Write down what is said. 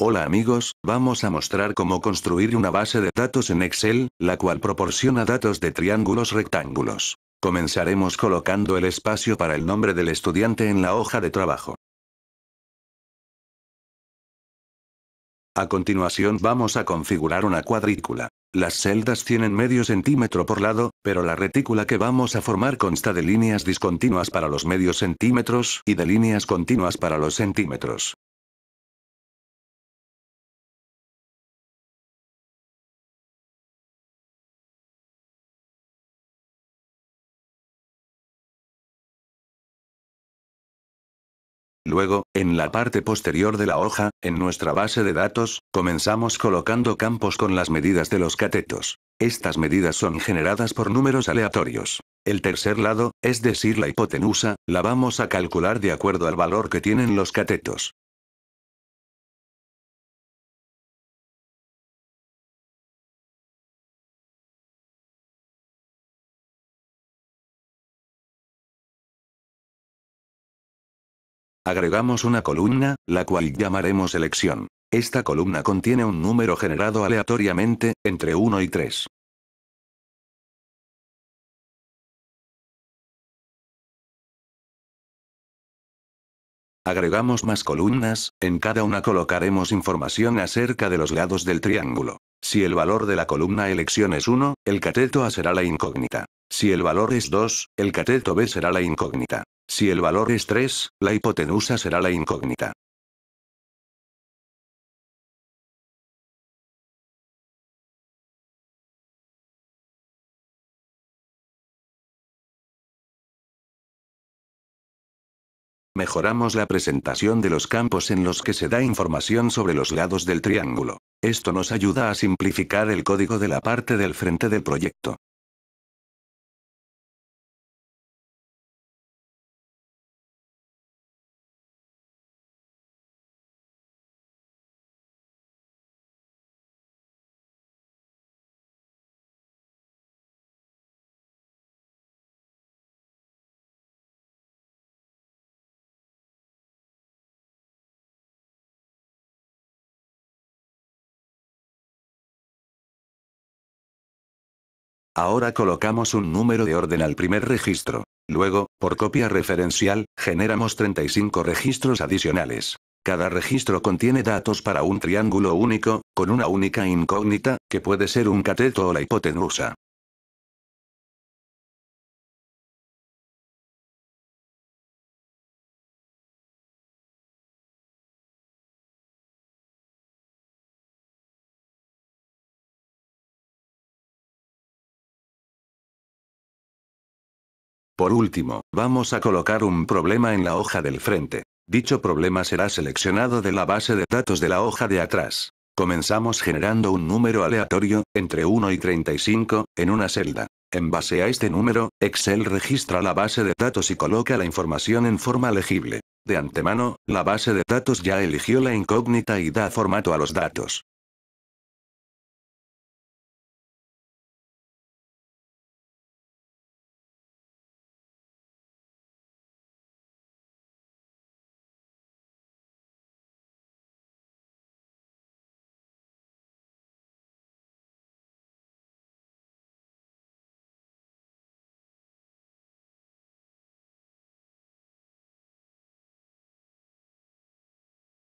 Hola amigos, vamos a mostrar cómo construir una base de datos en Excel, la cual proporciona datos de triángulos rectángulos. Comenzaremos colocando el espacio para el nombre del estudiante en la hoja de trabajo. A continuación vamos a configurar una cuadrícula. Las celdas tienen medio centímetro por lado, pero la retícula que vamos a formar consta de líneas discontinuas para los medios centímetros y de líneas continuas para los centímetros. Luego, en la parte posterior de la hoja, en nuestra base de datos, comenzamos colocando campos con las medidas de los catetos. Estas medidas son generadas por números aleatorios. El tercer lado, es decir la hipotenusa, la vamos a calcular de acuerdo al valor que tienen los catetos. Agregamos una columna, la cual llamaremos elección. Esta columna contiene un número generado aleatoriamente, entre 1 y 3. Agregamos más columnas, en cada una colocaremos información acerca de los lados del triángulo. Si el valor de la columna elección es 1, el cateto A será la incógnita. Si el valor es 2, el cateto B será la incógnita. Si el valor es 3, la hipotenusa será la incógnita. Mejoramos la presentación de los campos en los que se da información sobre los lados del triángulo. Esto nos ayuda a simplificar el código de la parte del frente del proyecto. Ahora colocamos un número de orden al primer registro. Luego, por copia referencial, generamos 35 registros adicionales. Cada registro contiene datos para un triángulo único, con una única incógnita, que puede ser un cateto o la hipotenusa. Por último, vamos a colocar un problema en la hoja del frente. Dicho problema será seleccionado de la base de datos de la hoja de atrás. Comenzamos generando un número aleatorio, entre 1 y 35, en una celda. En base a este número, Excel registra la base de datos y coloca la información en forma legible. De antemano, la base de datos ya eligió la incógnita y da formato a los datos.